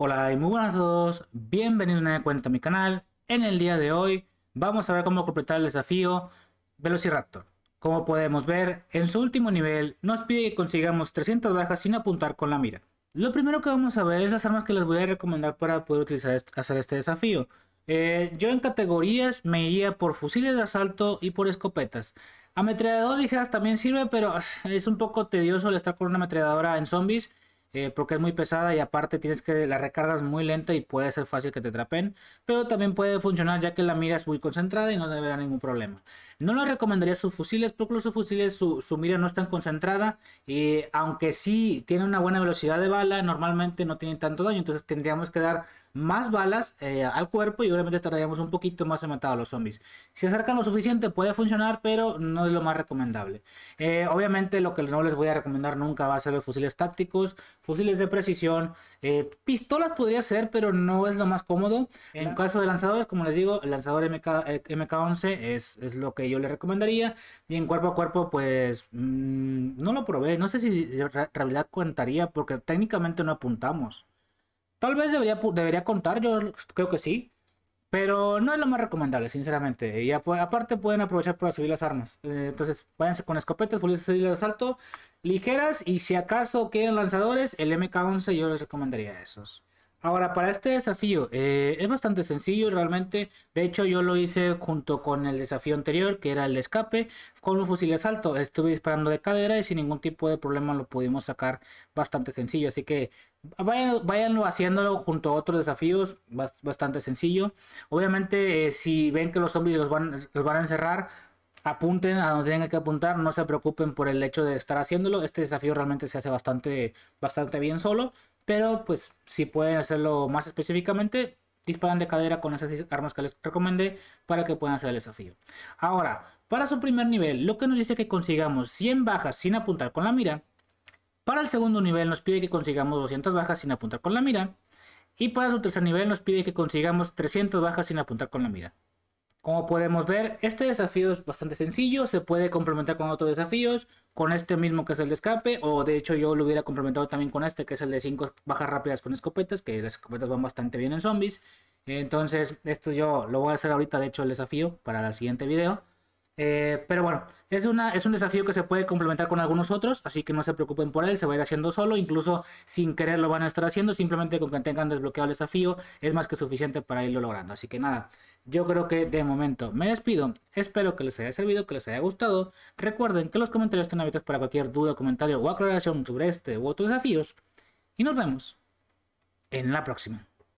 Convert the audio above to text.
Hola y muy buenas a todos, bienvenidos una vez cuenta a mi canal. En el día de hoy vamos a ver cómo completar el desafío Velociraptor. Como podemos ver, en su último nivel nos pide que consigamos 300 bajas sin apuntar con la mira. Lo primero que vamos a ver es las armas que les voy a recomendar para poder utilizar este, hacer este desafío. Eh, yo en categorías me iría por fusiles de asalto y por escopetas. Ametralladoras ligeras también sirve, pero ah, es un poco tedioso el estar con una ametralladora en zombies. Eh, porque es muy pesada y aparte tienes que la recargas muy lenta y puede ser fácil que te atrapen pero también puede funcionar ya que la mira es muy concentrada y no deberá ningún problema. No lo recomendaría sus fusiles, porque sus fusiles, su, mira no es tan concentrada, y eh, aunque sí tiene una buena velocidad de bala, normalmente no tiene tanto daño, entonces tendríamos que dar más balas eh, al cuerpo y obviamente tardaríamos un poquito más en matar a los zombies. Si acercan lo suficiente puede funcionar, pero no es lo más recomendable. Eh, obviamente lo que no les voy a recomendar nunca va a ser los fusiles tácticos, fusiles de precisión, pistolas podría ser, pero no es lo más cómodo. En caso de lanzadores, como les digo, el lanzador MK, 11 es lo que yo le recomendaría. Y en cuerpo a cuerpo, pues mm, no lo probé. No sé si realidad contaría porque técnicamente no apuntamos. Tal vez debería, debería contar, yo creo que sí. Pero no es lo más recomendable, sinceramente. Y aparte pueden aprovechar para subir las armas. Eh, entonces, váyanse con escopetas, fusiles de asalto, ligeras. Y si acaso quieren lanzadores, el MK11 yo les recomendaría esos. Ahora, para este desafío eh, es bastante sencillo realmente. De hecho, yo lo hice junto con el desafío anterior, que era el escape, con un fusil de asalto. Estuve disparando de cadera y sin ningún tipo de problema lo pudimos sacar bastante sencillo. Así que vayan, haciéndolo junto a otros desafíos, bastante sencillo. Obviamente, eh, si ven que los zombies los van, los van a encerrar, apunten a donde tengan que apuntar, no se preocupen por el hecho de estar haciéndolo. Este desafío realmente se hace bastante, bastante bien solo, pero pues si pueden hacerlo más específicamente, disparan de cadera con esas armas que les recomendé para que puedan hacer el desafío. Ahora, para su primer nivel, lo que nos dice que consigamos 100 bajas sin apuntar con la mira. Para el segundo nivel nos pide que consigamos 200 bajas sin apuntar con la mira. Y para su tercer nivel nos pide que consigamos 300 bajas sin apuntar con la mira. Como podemos ver, este desafío es bastante sencillo, se puede complementar con otros desafíos, con este mismo que es el de escape, o de hecho yo lo hubiera complementado también con este que es el de 5 bajas rápidas con escopetas, que las escopetas van bastante bien en zombies. Entonces, esto yo lo voy a hacer ahorita, de hecho, el desafío para el siguiente video. Eh, pero bueno, es, una, es un desafío que se puede complementar con algunos otros, así que no se preocupen por él, se va a ir haciendo solo, incluso sin querer lo van a estar haciendo, simplemente con que tengan desbloqueado el desafío es más que suficiente para irlo logrando. Así que nada, yo creo que de momento me despido, espero que les haya servido, que les haya gustado. Recuerden que los comentarios están abiertos para cualquier duda, comentario o aclaración sobre este u otros desafíos. Y nos vemos en la próxima.